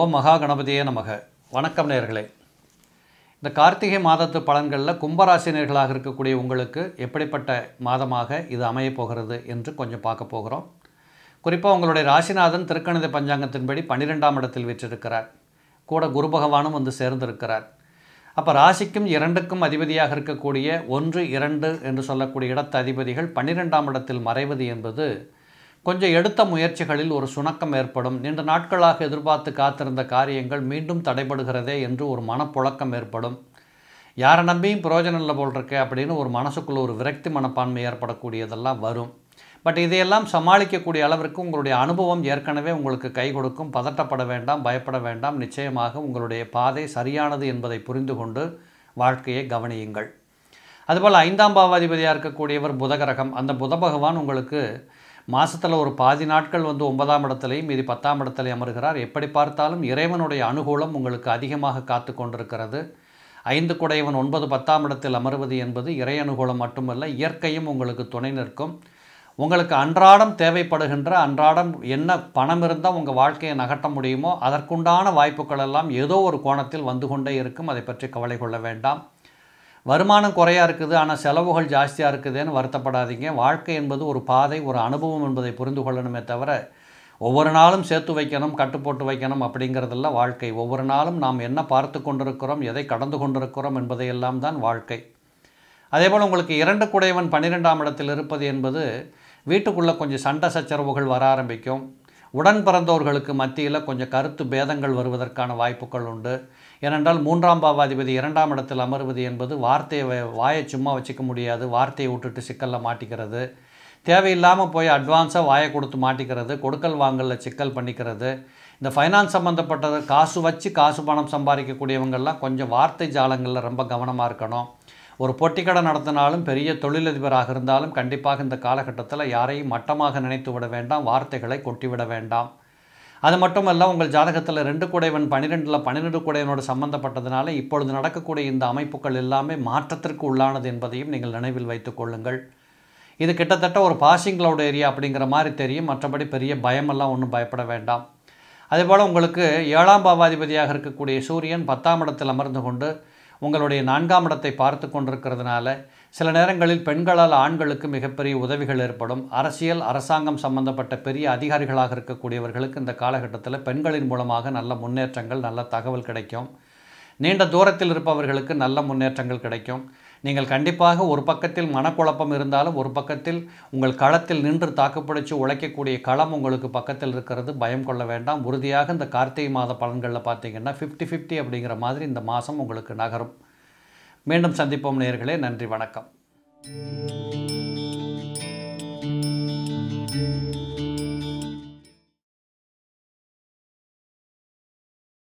ஓம் மகா கணபதியே நமக வணக்கம் நேர்களே இந்த கார்த்திகை மாதத்து பலன்களில் கும்பராசினியர்களாக இருக்கக்கூடிய உங்களுக்கு எப்படிப்பட்ட மாதமாக இது அமையப் போகிறது என்று கொஞ்சம் பார்க்க போகிறோம் குறிப்பாக உங்களுடைய ராசிநாதன் திருக்கணித பஞ்சாங்கத்தின்படி பன்னிரெண்டாம் இடத்தில் விற்றிருக்கிறார் கூட குரு பகவானும் வந்து சேர்ந்திருக்கிறார் அப்போ ராசிக்கும் இரண்டுக்கும் அதிபதியாக இருக்கக்கூடிய ஒன்று இரண்டு என்று சொல்லக்கூடிய இடத்த அதிபதிகள் பன்னிரெண்டாம் இடத்தில் மறைவது என்பது கொஞ்சம் எடுத்த முயற்சிகளில் ஒரு சுணக்கம் ஏற்படும் நீண்ட நாட்களாக எதிர்பார்த்து காத்திருந்த காரியங்கள் மீண்டும் தடைபடுகிறதே என்று ஒரு மனப்புழக்கம் ஏற்படும் யாரை நம்பியும் பிரயோஜனம் இல்லை போல் இருக்கு அப்படின்னு ஒரு மனசுக்குள்ள ஒரு விரக்தி மனப்பான்மை ஏற்படக்கூடியதெல்லாம் வரும் பட் இதையெல்லாம் சமாளிக்கக்கூடிய அளவிற்கு உங்களுடைய அனுபவம் ஏற்கனவே உங்களுக்கு கை கொடுக்கும் பதட்டப்பட வேண்டாம் பயப்பட வேண்டாம் நிச்சயமாக உங்களுடைய பாதை சரியானது என்பதை புரிந்து கொண்டு வாழ்க்கையை கவனியுங்கள் அதுபோல் ஐந்தாம் பாவாதிபதியாக இருக்கக்கூடியவர் புதகரகம் அந்த புத பகவான் உங்களுக்கு மாதத்தில் ஒரு பாதி நாட்கள் வந்து ஒன்பதாம் இடத்துலையும் மீதி பத்தாம் இடத்துலையும் அமர்கிறார் எப்படி பார்த்தாலும் இறைவனுடைய அனுகூலம் உங்களுக்கு அதிகமாக காத்து கொண்டிருக்கிறது ஐந்து குடையவன் ஒன்பது பத்தாம் இடத்தில் அமர்வது என்பது இறை அனுகூலம் மட்டுமல்ல இயற்கையும் உங்களுக்கு துணை நிற்கும் உங்களுக்கு அன்றாடம் தேவைப்படுகின்ற அன்றாடம் என்ன பணம் இருந்தால் உங்கள் வாழ்க்கையை நகட்ட முடியுமோ அதற்குண்டான வாய்ப்புகள் எல்லாம் ஏதோ ஒரு கோணத்தில் வந்து கொண்டே இருக்கும் அதை பற்றி கவலை கொள்ள வேண்டாம் வருமானம் குறையாக இருக்குது ஆனால் செலவுகள் ஜாஸ்தியாக இருக்குதுன்னு வருத்தப்படாதீங்க வாழ்க்கை என்பது ஒரு பாதை ஒரு அனுபவம் என்பதை புரிந்து கொள்ளணுமே தவிர ஒவ்வொரு நாளும் சேர்த்து வைக்கணும் கட்டுப்போட்டு வைக்கணும் அப்படிங்கிறதெல்லாம் வாழ்க்கை ஒவ்வொரு நாளும் நாம் என்ன பார்த்து கொண்டிருக்கிறோம் எதை கடந்து கொண்டிருக்கிறோம் என்பதையெல்லாம் தான் வாழ்க்கை அதேபோல் உங்களுக்கு இரண்டு குடையவன் பன்னிரெண்டாம் இடத்தில் இருப்பது என்பது வீட்டுக்குள்ளே கொஞ்சம் சண்டை சச்சரவுகள் வர ஆரம்பிக்கும் உடன் பிறந்தவர்களுக்கு மத்தியில் கொஞ்சம் கருத்து பேதங்கள் வருவதற்கான வாய்ப்புகள் உண்டு ஏனென்றால் மூன்றாம் பாவாதிபதி இரண்டாம் இடத்தில் அமர்வது என்பது வார்த்தையை வாயை சும்மா வச்சுக்க முடியாது வார்த்தையை விட்டுட்டு சிக்கலில் மாட்டிக்கிறது தேவையில்லாமல் போய் அட்வான்ஸாக வாயை கொடுத்து மாட்டிக்கிறது கொடுக்கல் வாங்கலில் சிக்கல் பண்ணிக்கிறது இந்த ஃபைனான்ஸ் சம்மந்தப்பட்டது காசு வச்சு காசு பணம் சம்பாதிக்கக்கூடியவங்கள்லாம் கொஞ்சம் வார்த்தை ஜாலங்களில் ரொம்ப கவனமாக இருக்கணும் ஒரு கடை நடத்தினாலும் பெரிய தொழிலதிபராக இருந்தாலும் கண்டிப்பாக இந்த காலகட்டத்தில் யாரையும் மட்டமாக நினைத்து விட வேண்டாம் வார்த்தைகளை கொட்டிவிட வேண்டாம் அது மட்டுமல்ல உங்கள் ஜாதகத்தில் ரெண்டு குடைவன் பன்னிரெண்டில் பன்னிரெண்டு குடைவனோடு சம்பந்தப்பட்டதுனால இப்பொழுது நடக்கக்கூடிய இந்த அமைப்புகள் எல்லாமே மாற்றத்திற்கு உள்ளானது என்பதையும் நீங்கள் நினைவில் வைத்துக் கொள்ளுங்கள் இது கிட்டத்தட்ட ஒரு பாசிங் கிளவுட் ஏரியா அப்படிங்கிற மாதிரி தெரியும் மற்றபடி பெரிய பயமெல்லாம் ஒன்றும் பயப்பட வேண்டாம் அதேபோல் உங்களுக்கு ஏழாம் பாவாதிபதியாக இருக்கக்கூடிய சூரியன் பத்தாம் இடத்தில் அமர்ந்து கொண்டு உங்களுடைய நான்காம் இடத்தை பார்த்து கொண்டிருக்கிறதுனால சில நேரங்களில் பெண்களால் ஆண்களுக்கு மிகப்பெரிய உதவிகள் ஏற்படும் அரசியல் அரசாங்கம் சம்பந்தப்பட்ட பெரிய அதிகாரிகளாக இருக்கக்கூடியவர்களுக்கு இந்த காலகட்டத்தில் பெண்களின் மூலமாக நல்ல முன்னேற்றங்கள் நல்ல தகவல் கிடைக்கும் நீண்ட தூரத்தில் இருப்பவர்களுக்கு நல்ல முன்னேற்றங்கள் கிடைக்கும் நீங்கள் கண்டிப்பாக ஒரு பக்கத்தில் மனக்குழப்பம் இருந்தாலும் ஒரு பக்கத்தில் உங்கள் களத்தில் நின்று தாக்குப்பிடிச்சு உழைக்கக்கூடிய களம் உங்களுக்கு பக்கத்தில் இருக்கிறது பயம் கொள்ள வேண்டாம் உறுதியாக இந்த கார்த்திகை மாத பலன்களில் பார்த்தீங்கன்னா ஃபிஃப்டி ஃபிஃப்டி அப்படிங்கிற மாதிரி இந்த மாதம் உங்களுக்கு நகரும் மீண்டும் சந்திப்போம் நேர்களே நன்றி வணக்கம்